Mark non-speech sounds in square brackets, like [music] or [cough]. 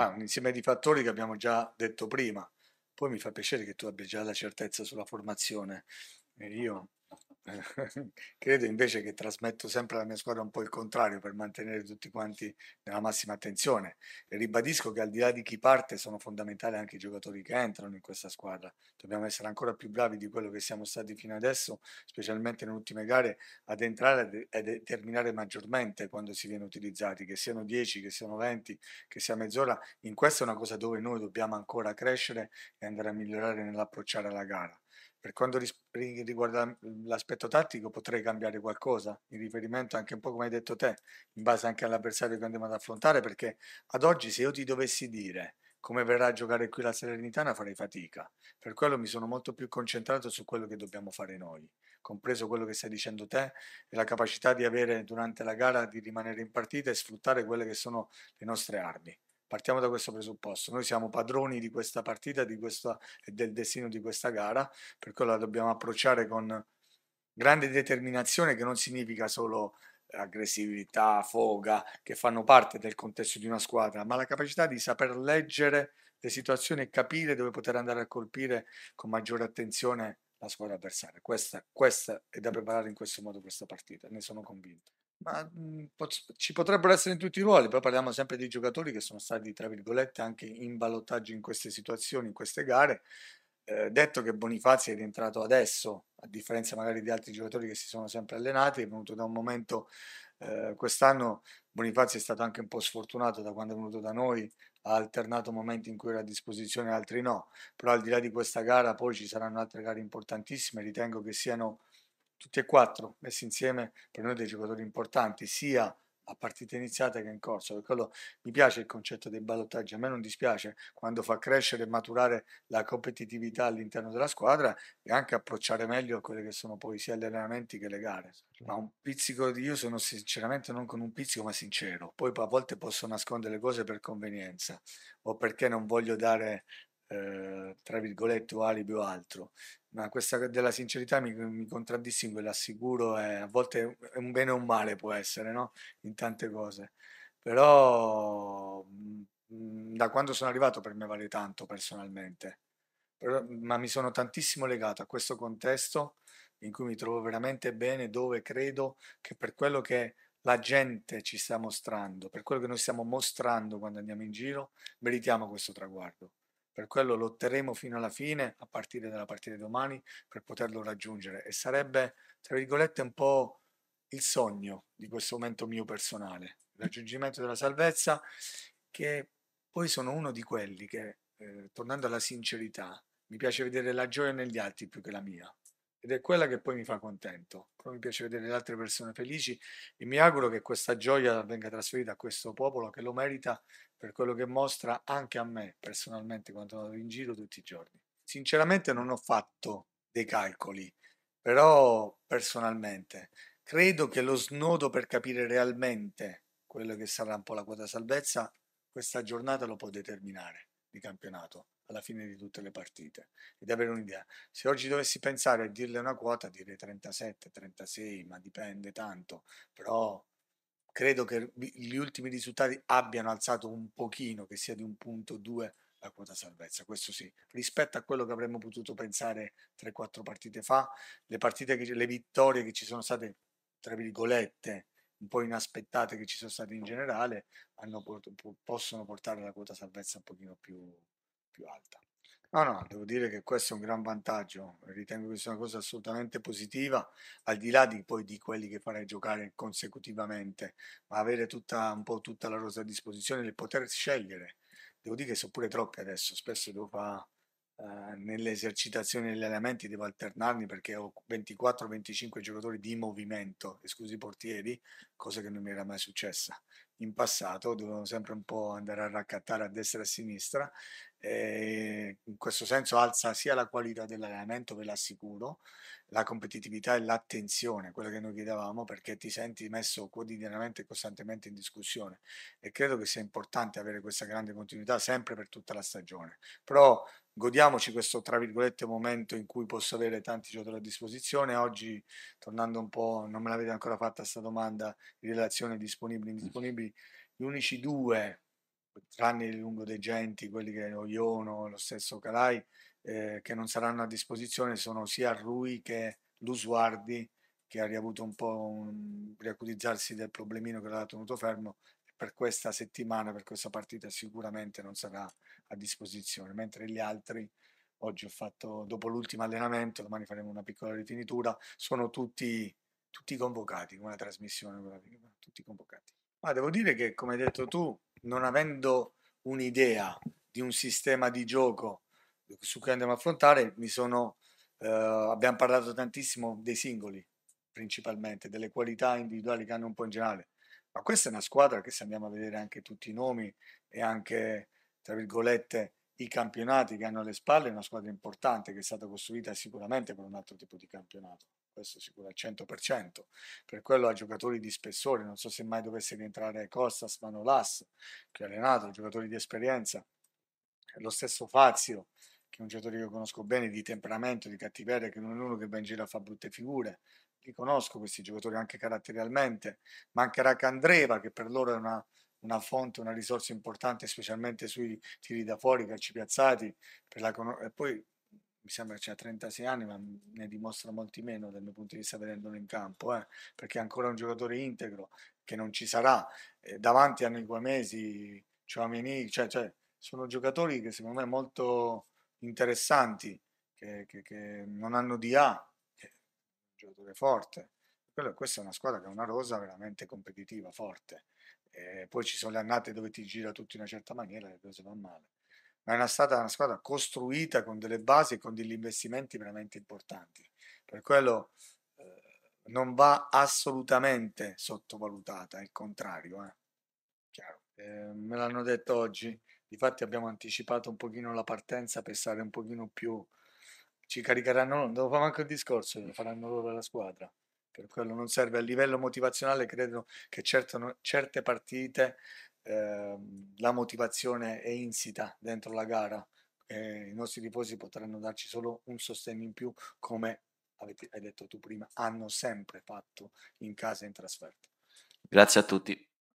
ma ah, un insieme di fattori che abbiamo già detto prima. Poi mi fa piacere che tu abbia già la certezza sulla formazione. E io [laughs] credo invece che trasmetto sempre alla mia squadra un po' il contrario per mantenere tutti quanti nella massima attenzione e ribadisco che al di là di chi parte sono fondamentali anche i giocatori che entrano in questa squadra dobbiamo essere ancora più bravi di quello che siamo stati fino adesso specialmente nelle ultime gare ad entrare e determinare maggiormente quando si viene utilizzati che siano 10 che siano 20 che sia mezz'ora in questa è una cosa dove noi dobbiamo ancora crescere e andare a migliorare nell'approcciare alla gara per quanto riguarda mhmm, l'aspetto tattico potrei cambiare qualcosa in riferimento anche un po' come hai detto te in base anche all'avversario che andiamo ad affrontare perché ad oggi se io ti dovessi dire come verrà a giocare qui la Salernitana farei fatica per quello mi sono molto più concentrato su quello che dobbiamo fare noi compreso quello che stai dicendo te e la capacità di avere durante la gara di rimanere in partita e sfruttare quelle che sono le nostre armi Partiamo da questo presupposto. Noi siamo padroni di questa partita e del destino di questa gara, per cui la dobbiamo approcciare con grande determinazione che non significa solo aggressività, foga, che fanno parte del contesto di una squadra, ma la capacità di saper leggere le situazioni e capire dove poter andare a colpire con maggiore attenzione la squadra avversaria. Questa, questa è da preparare in questo modo questa partita, ne sono convinto. Ma, mhmm, ci potrebbero essere in tutti i ruoli, però parliamo sempre di giocatori che sono stati, tra virgolette, anche in ballottaggio in queste situazioni, in queste gare. Eh, detto che Bonifazi è rientrato adesso, a differenza magari di altri giocatori che si sono sempre allenati, è venuto da un momento eh, quest'anno Bonifazi è stato anche un po' sfortunato da quando è venuto da noi, ha alternato momenti in cui era a disposizione, altri no, però al di là di questa gara poi ci saranno altre gare importantissime, ritengo che siano tutti e quattro messi insieme per noi dei giocatori importanti, sia a partita iniziata che in corso. Per quello mi piace il concetto dei ballottaggi, a me non dispiace quando fa crescere e maturare la competitività all'interno della squadra e anche approcciare meglio quelle che sono poi sia gli allenamenti che le gare. Ma un pizzico di io sono sinceramente non con un pizzico, ma sincero. Poi a volte posso nascondere le cose per convenienza o perché non voglio dare eh, tra virgolette o alibi o altro, ma questa della sincerità mi, mi contraddistingue, l'assicuro, è, a volte è un bene o un male può essere, no? In tante cose, però mm, da quando sono arrivato per me vale tanto personalmente, però, ma mi sono tantissimo legato a questo contesto in cui mi trovo veramente bene, dove credo che per quello che la gente ci sta mostrando, per quello che noi stiamo mostrando quando andiamo in giro, meritiamo questo traguardo. Per quello lotteremo fino alla fine, a partire dalla partita di domani, per poterlo raggiungere. E sarebbe, tra virgolette, un po' il sogno di questo momento mio personale, il raggiungimento della salvezza, che poi sono uno di quelli che, eh, tornando alla sincerità, mi piace vedere la gioia negli altri più che la mia ed è quella che poi mi fa contento. Poi mi piace vedere le altre persone felici e mi auguro che questa gioia venga trasferita a questo popolo che lo merita per quello che mostra anche a me personalmente quando vado in giro tutti i giorni. Sinceramente non ho fatto dei calcoli, però personalmente credo che lo snodo per capire realmente quello che sarà un po' la quota salvezza, questa giornata lo può determinare di campionato alla fine di tutte le partite ed avere un'idea. Se oggi dovessi pensare a dirle una quota, direi 37, 36, ma dipende tanto, però credo che gli ultimi risultati abbiano alzato un pochino, che sia di un punto o due la quota salvezza, questo sì, rispetto a quello che avremmo potuto pensare 3-4 partite fa, le partite che, le vittorie che ci sono state tra virgolette un po' inaspettate che ci sono state in generale hanno, possono portare la quota salvezza un pochino più, più alta. No, no, devo dire che questo è un gran vantaggio, ritengo che sia una cosa assolutamente positiva, al di là di poi di quelli che farei giocare consecutivamente, ma avere tutta, un po' tutta la rosa a disposizione e poter scegliere. Devo dire che sono pure troppe adesso, spesso devo fare eh, nelle esercitazioni degli allenamenti devo alternarmi perché ho 24-25 giocatori di movimento, esclusi i portieri, cosa che non mi era mai successa. In passato dovevo sempre un po' andare a raccattare a destra e a sinistra e in questo senso alza sia la qualità dell'allenamento, ve l'assicuro, la competitività e l'attenzione, quella che noi chiedevamo, perché ti senti messo quotidianamente e costantemente in discussione e credo che sia importante avere questa grande continuità sempre per tutta la stagione. Però godiamoci questo tra virgolette momento in cui posso avere tanti giocatori a disposizione. Oggi, tornando un po', non me l'avete ancora fatta questa domanda di relazione disponibili e mm. indisponibili, gli unici due, tranne il lungo dei genti, quelli che ho Iono, lo stesso Calai, eh, che non saranno a disposizione sono sia Rui che Lusuardi, che ha riavuto un po' un riacutizzarsi del problemino che l'ha tenuto fermo. Per questa settimana, per questa partita, sicuramente non sarà a disposizione, mentre gli altri oggi ho fatto dopo l'ultimo allenamento, domani faremo una piccola rifinitura, sono tutti, tutti convocati, una trasmissione, tutti convocati. Ma devo dire che, come hai detto tu, non avendo un'idea di un sistema di gioco su cui andiamo a affrontare, mi sono, eh, abbiamo parlato tantissimo dei singoli, principalmente, delle qualità individuali che hanno un po' in generale. Ma questa è una squadra che se andiamo a vedere anche tutti i nomi e anche tra virgolette, i campionati che hanno alle spalle, è una squadra importante che è stata costruita sicuramente per un altro tipo di campionato, questo sicuro al 100%, per quello ha giocatori di spessore, non so se mai dovesse rientrare Costas Manolas, che ha allenato, giocatori di esperienza, lo stesso Fazio, che è un giocatore che io conosco bene, di temperamento, di cattiveria, che non è uno che va in giro a fare brutte figure, li conosco questi giocatori anche caratterialmente, mancherà Candreva che per loro è una una fonte, una risorsa importante, specialmente sui tiri da fuori, calci piazzati, con... e poi mi sembra che ha 36 anni, ma ne dimostra molti meno dal mio punto di vista vedendolo in campo, eh? perché è ancora un giocatore integro che non ci sarà. Eh, davanti hanno i Guamesi, Ciamini, cioè, cioè, sono giocatori che secondo me molto interessanti, che, che, che non hanno di A, che è un giocatore forte. Quello, questa è una squadra che ha una rosa veramente competitiva, forte. Eh, poi ci sono le annate dove ti gira tutto in una certa maniera, e le cose vanno male. Ma è una, stata una squadra costruita con delle basi e con degli investimenti veramente importanti. Per quello eh, non va assolutamente sottovalutata, è il contrario. Eh. Ehm, me l'hanno detto oggi, difatti abbiamo anticipato un pochino la partenza per stare un pochino più... Ci caricheranno, non devo fare manco il discorso, lo faranno loro la squadra per quello non serve. A livello motivazionale credo che certo, certe partite eh, la motivazione è insita dentro la gara. Eh, I nostri tifosi potranno darci solo un sostegno in più, come avete, hai detto tu prima, hanno sempre fatto in casa e in trasferta. Grazie a tutti.